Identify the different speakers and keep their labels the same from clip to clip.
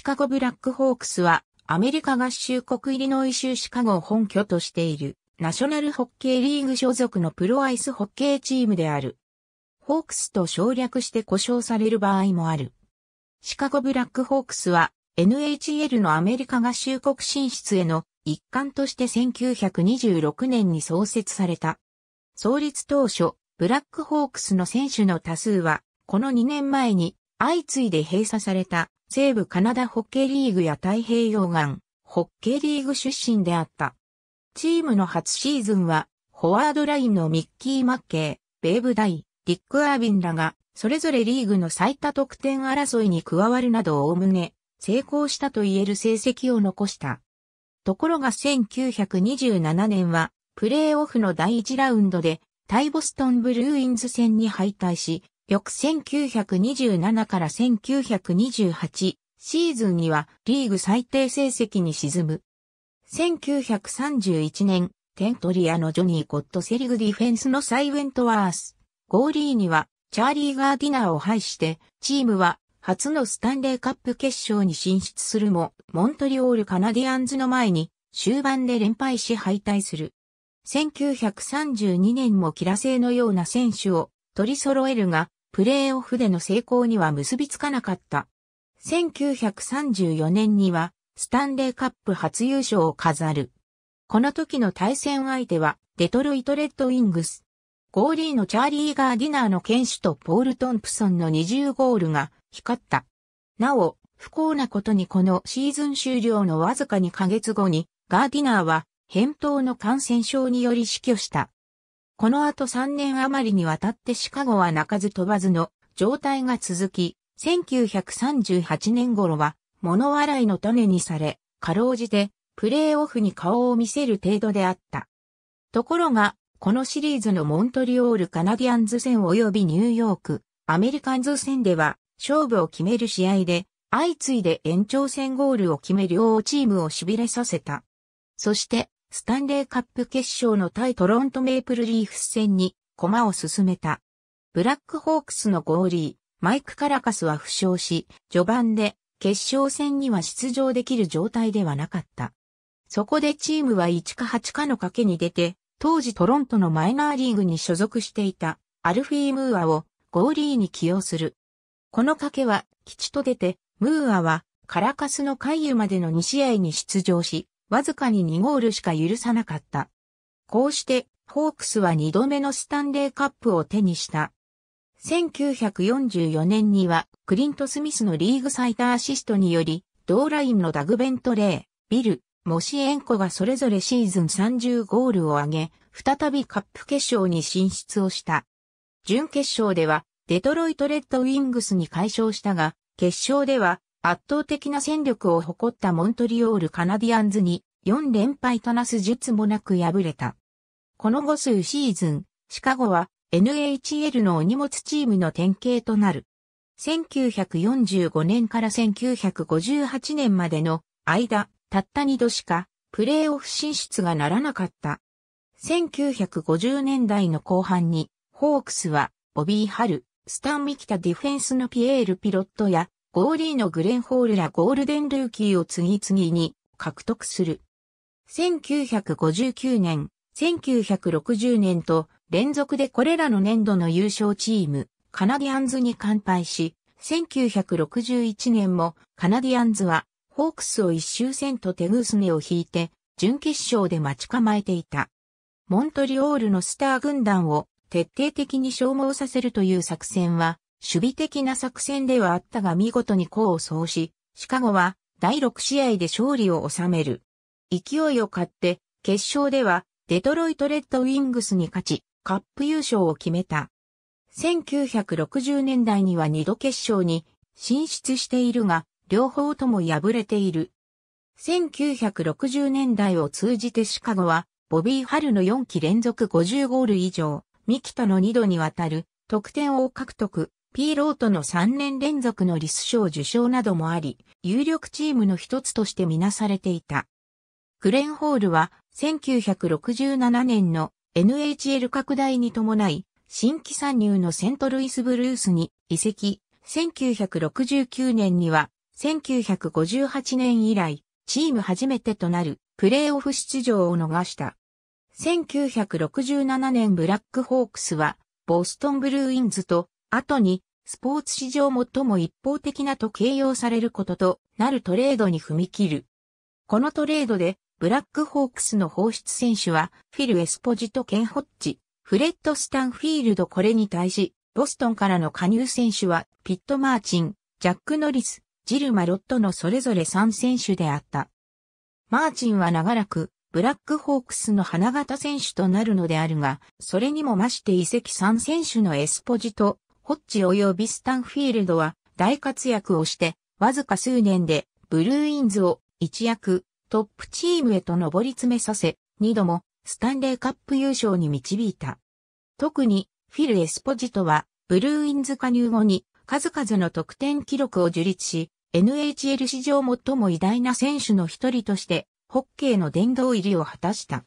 Speaker 1: シカゴブラックホークスは、アメリカ合衆国イリノイ州シカゴを本拠としている、ナショナルホッケーリーグ所属のプロアイスホッケーチームである。ホークスと省略して呼称される場合もある。シカゴブラックホークスは、NHL のアメリカ合衆国進出への一環として1926年に創設された。創立当初、ブラックホークスの選手の多数は、この2年前に相次いで閉鎖された西部カナダホッケーリーグや太平洋岸、ホッケーリーグ出身であった。チームの初シーズンは、フォワードラインのミッキー・マッケー、ベーブ・ダイ、ディック・アービンらが、それぞれリーグの最多得点争いに加わるなどおおむね、成功したと言える成績を残した。ところが1927年は、プレーオフの第1ラウンドで、タイボストンブルーインズ戦に敗退し、翌1927から1928シーズンにはリーグ最低成績に沈む。1931年、テントリアのジョニー・ゴッドセリグディフェンスのサイウェントワース、ゴーリーにはチャーリー・ガーディナーを排して、チームは初のスタンレーカップ決勝に進出するも、モントリオール・カナディアンズの前に終盤で連敗し敗退する。1932年もキラ製のような選手を取り揃えるが、プレーオフでの成功には結びつかなかった。1934年には、スタンレーカップ初優勝を飾る。この時の対戦相手は、デトロイトレッドウィングス。ゴーリーのチャーリー・ガーディナーの剣手とポール・トンプソンの20ゴールが光った。なお、不幸なことにこのシーズン終了のわずか2ヶ月後に、ガーディナーは、返答の感染症により死去した。この後3年余りにわたってシカゴは泣かず飛ばずの状態が続き、1938年頃は物笑いの種にされ、かろうじてプレーオフに顔を見せる程度であった。ところが、このシリーズのモントリオールカナディアンズ戦及びニューヨーク、アメリカンズ戦では勝負を決める試合で、相次いで延長戦ゴールを決め両チームを痺れさせた。そして、スタンレーカップ決勝の対トロントメイプルリーフス戦に駒を進めた。ブラックホークスのゴーリー、マイク・カラカスは負傷し、序盤で決勝戦には出場できる状態ではなかった。そこでチームは1か8かの賭けに出て、当時トロントのマイナーリーグに所属していたアルフィー・ムーアをゴーリーに起用する。この賭けは吉と出て、ムーアはカラカスの回遊までの2試合に出場し、わずかに2ゴールしか許さなかった。こうして、ホークスは2度目のスタンレーカップを手にした。1944年には、クリント・スミスのリーグ最多アシストにより、同ラインのダグ・ベントレー、ビル、モシエンコがそれぞれシーズン30ゴールを挙げ、再びカップ決勝に進出をした。準決勝では、デトロイト・レッドウィングスに解消したが、決勝では、圧倒的な戦力を誇ったモントリオールカナディアンズに4連敗となす術もなく敗れた。この後数シーズン、シカゴは NHL のお荷物チームの典型となる。1945年から1958年までの間、たった2度しかプレーオフ進出がならなかった。1950年代の後半に、ホークスは、ボビー・ハル、スタン・ミキタディフェンスのピエール・ピロットや、ゴーリーのグレンホールらゴールデンルーキーを次々に獲得する。1959年、1960年と連続でこれらの年度の優勝チーム、カナディアンズに完敗し、1961年もカナディアンズはホークスを一周戦と手ぐすねを引いて、準決勝で待ち構えていた。モントリオールのスター軍団を徹底的に消耗させるという作戦は守備的な作戦ではあったが見事に功を奏し、シカゴは第6試合で勝利を収める。勢いを買って、決勝ではデトロイトレッドウィングスに勝ち、カップ優勝を決めた。1960年代には2度決勝に進出しているが、両方とも敗れている。1960年代を通じてシカゴは、ボビー・ハルの4期連続50ゴール以上、ミキとの2度にわたる得点を獲得。ピーロートの3年連続のリス賞受賞などもあり、有力チームの一つとしてみなされていた。クレンホールは1967年の NHL 拡大に伴い、新規参入のセントルイスブルースに移籍、1969年には1958年以来、チーム初めてとなるプレーオフ出場を逃した。1967年ブラックホークスはボストンブルーインズと後に、スポーツ史上最も一方的なと形容されることとなるトレードに踏み切る。このトレードで、ブラックホークスの放出選手は、フィル・エスポジとケン・ホッチ、フレッド・スタンフィールドこれに対し、ボストンからの加入選手は、ピット・マーチン、ジャック・ノリス、ジル・マロットのそれぞれ3選手であった。マーチンは長らく、ブラックホークスの花形選手となるのであるが、それにもまして移籍3選手のエスポジとホッチ及びスタンフィールドは大活躍をして、わずか数年でブルーインズを一躍トップチームへと上り詰めさせ、二度もスタンレーカップ優勝に導いた。特にフィル・エスポジトはブルーインズ加入後に数々の得点記録を樹立し、NHL 史上最も偉大な選手の一人として、ホッケーの殿堂入りを果たした。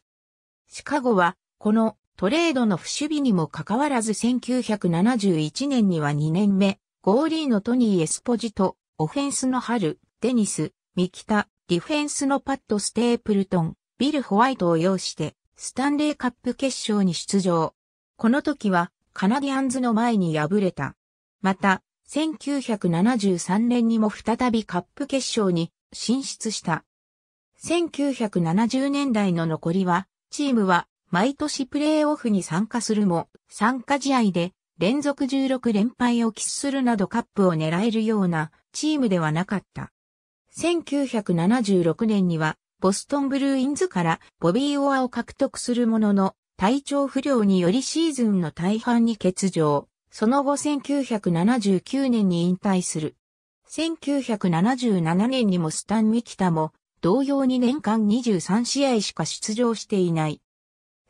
Speaker 1: シカゴは、このトレードの不守備にもかかわらず1971年には2年目、ゴーリーのトニー・エスポジト、オフェンスの春、デニス、ミキタ、ディフェンスのパッド・ステープルトン、ビル・ホワイトを擁して、スタンレーカップ決勝に出場。この時は、カナディアンズの前に敗れた。また、1973年にも再びカップ決勝に進出した。1970年代の残りは、チームは毎年プレーオフに参加するも、参加試合で連続16連敗を喫するなどカップを狙えるようなチームではなかった。1976年にはボストンブルーインズからボビー・オアを獲得するものの体調不良によりシーズンの大半に欠場。その後1979年に引退する。1977年にもスタン・ミキタも同様に年間23試合しか出場していない。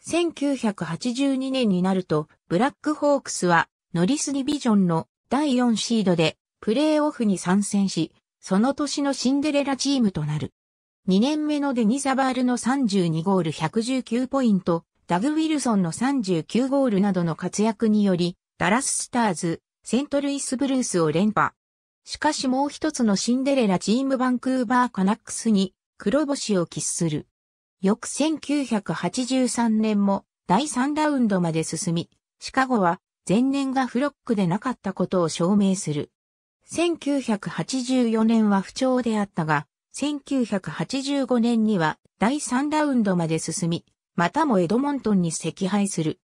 Speaker 1: 1982年になると、ブラックホークスはノリスディビジョンの第4シードでプレーオフに参戦し、その年のシンデレラチームとなる。2年目のデニザバールの32ゴール119ポイント、ダグ・ウィルソンの39ゴールなどの活躍により、ダラス・スターズ、セントルイス・ブルースを連覇。しかしもう一つのシンデレラチームバンクーバー・カナックスに黒星を喫する。翌1983年も第3ラウンドまで進み、シカゴは前年がフロックでなかったことを証明する。1984年は不調であったが、1985年には第3ラウンドまで進み、またもエドモントンに惜敗する。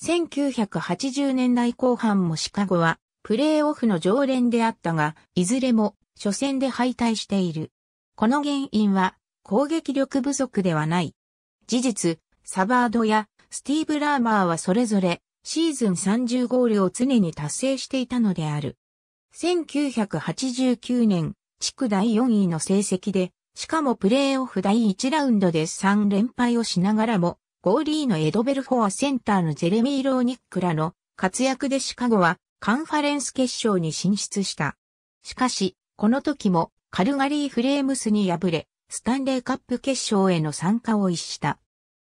Speaker 1: 1980年代後半もシカゴはプレーオフの常連であったが、いずれも初戦で敗退している。この原因は攻撃力不足ではない。事実、サバードやスティーブ・ラーマーはそれぞれシーズン30ゴールを常に達成していたのである。1989年、地区第4位の成績で、しかもプレーオフ第1ラウンドで3連敗をしながらも、ゴーリーのエドベルフォアセンターのジェレミー・ローニックらの活躍でシカゴはカンファレンス決勝に進出した。しかし、この時もカルガリー・フレームスに敗れ、スタンレーカップ決勝への参加を逸した。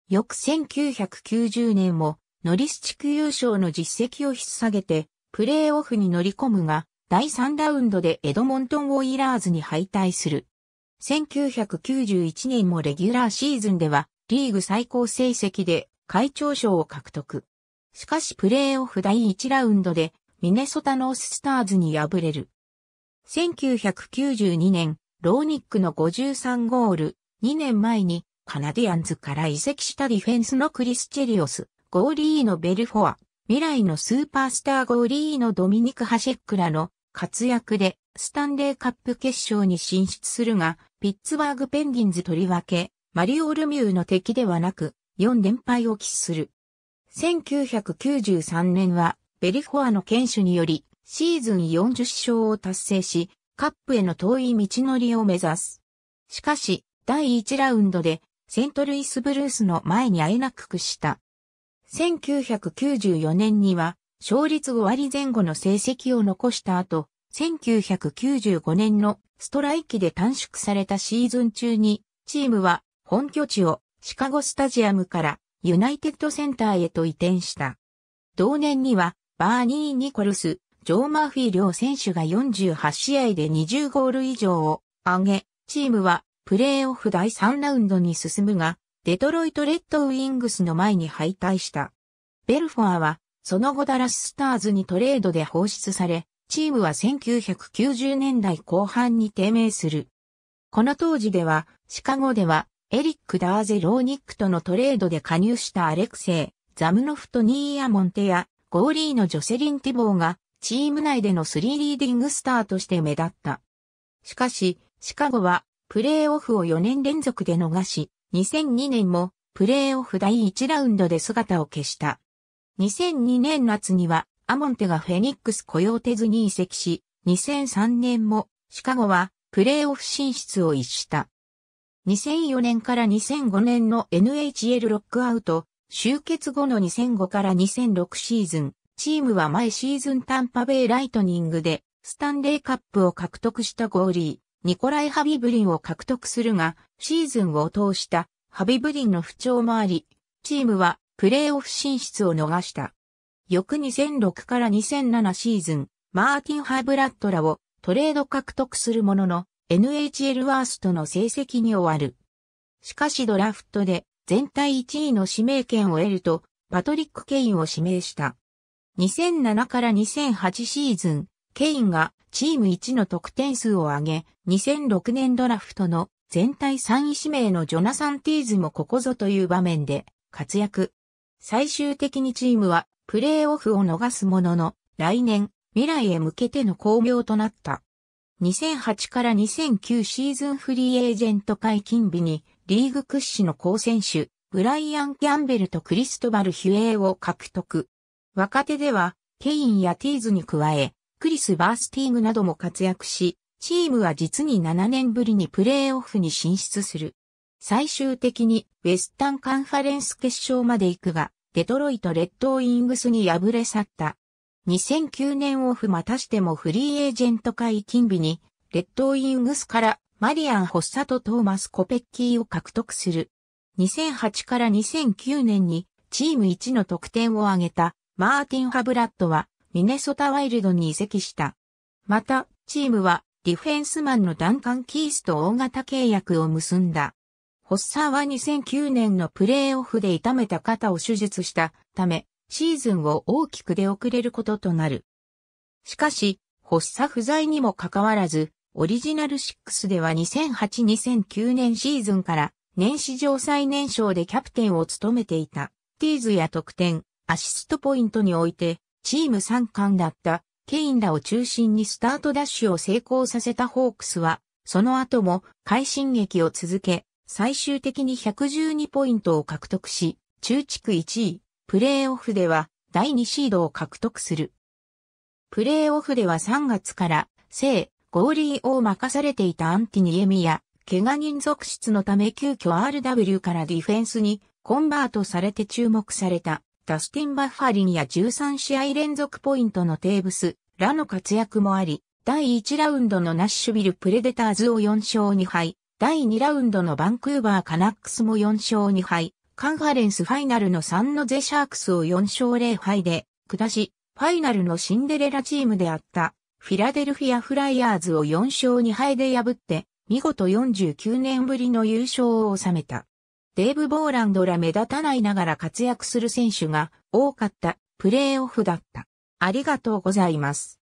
Speaker 1: 翌1990年も、ノリス地区優勝の実績を引っ提げて、プレーオフに乗り込むが、第3ラウンドでエドモントン・オイラーズに敗退する。1991年もレギュラーシーズンでは、リーグ最高成績で会長賞を獲得。しかしプレーオフ第1ラウンドでミネソタノーススターズに敗れる。1992年、ローニックの53ゴール、2年前にカナディアンズから移籍したディフェンスのクリスチェリオス、ゴーリーのベルフォア、未来のスーパースターゴーリーのドミニク・ハシェックらの活躍でスタンレーカップ決勝に進出するが、ピッツバーグペンギンズとりわけ、マリオ・ルミューの敵ではなく、4連敗を喫する。1993年は、ベルフォアの剣手により、シーズン40勝を達成し、カップへの遠い道のりを目指す。しかし、第1ラウンドで、セントルイスブルースの前にあえなく屈した。1994年には、勝率5割前後の成績を残した後、1995年のストライキで短縮されたシーズン中に、チームは本拠地をシカゴスタジアムからユナイテッドセンターへと移転した。同年には、バーニー・ニコルス、ジョー・マーフィー両選手が48試合で20ゴール以上を上げ、チームはプレーオフ第3ラウンドに進むが、デトロイト・レッドウィングスの前に敗退した。ベルフォアは、その後ダラス・スターズにトレードで放出され、チームは1990年代後半に低迷する。この当時では、シカゴでは、エリック・ダーゼ・ローニックとのトレードで加入したアレクセイ、ザムノフト・ニーア・モンテや、ゴーリーのジョセリン・ティボーがチーム内での3リーディングスターとして目立った。しかし、シカゴはプレーオフを4年連続で逃し、2002年もプレーオフ第1ラウンドで姿を消した。2002年夏にはアモンテがフェニックス雇用手図に移籍し、2003年もシカゴはプレーオフ進出を逸した。2004年から2005年の NHL ロックアウト、集結後の2005から2006シーズン、チームは前シーズンタンパベイライトニングで、スタンレーカップを獲得したゴーリー、ニコライ・ハビブリンを獲得するが、シーズンを通したハビブリンの不調もあり、チームはプレーオフ進出を逃した。翌2006から2007シーズン、マーティン・ハブラットらをトレード獲得するものの、NHL ワーストの成績に終わる。しかしドラフトで全体1位の指名権を得ると、パトリック・ケインを指名した。2007から2008シーズン、ケインがチーム1の得点数を上げ、2006年ドラフトの全体3位指名のジョナサン・ティーズもここぞという場面で活躍。最終的にチームはプレーオフを逃すものの、来年、未来へ向けての巧妙となった。2008から2009シーズンフリーエージェント解禁日に、リーグ屈指の好選手、ブライアン・キャンベルとクリストバル・ヒュエーを獲得。若手では、ケインやティーズに加え、クリス・バースティングなども活躍し、チームは実に7年ぶりにプレーオフに進出する。最終的にウェスタンカンファレンス決勝まで行くが、デトロイト・レッドウィングスに敗れ去った。2009年オフまたしてもフリーエージェント会金日に、レッドウィングスからマリアン・ホッサとトーマス・コペッキーを獲得する。2008から2009年にチーム1の得点を挙げたマーティン・ハブラッドはミネソタワイルドに移籍した。また、チームはディフェンスマンのダンカン・キースと大型契約を結んだ。ホッサーは2009年のプレーオフで痛めた肩を手術したため、シーズンを大きく出遅れることとなる。しかし、ホッサ不在にもかかわらず、オリジナル6では2008-2009年シーズンから年史上最年少でキャプテンを務めていた、ティーズや得点、アシストポイントにおいて、チーム3冠だったケインらを中心にスタートダッシュを成功させたホークスは、その後も快進撃を続け、最終的に112ポイントを獲得し、中地区1位、プレーオフでは第2シードを獲得する。プレーオフでは3月から、聖、ゴーリーを任されていたアンティニエミや、怪我人続出のため急遽 RW からディフェンスにコンバートされて注目された。ダスティン・バッファリンや13試合連続ポイントのテーブス、らの活躍もあり、第1ラウンドのナッシュビル・プレデターズを4勝2敗、第2ラウンドのバンクーバー・カナックスも4勝2敗、カンファレンスファイナルのサンノゼ・シャークスを4勝0敗で下し、ファイナルのシンデレラチームであったフィラデルフィア・フライヤーズを4勝2敗で破って、見事49年ぶりの優勝を収めた。デーブ・ボーランドら目立たないながら活躍する選手が多かったプレーオフだった。ありがとうございます。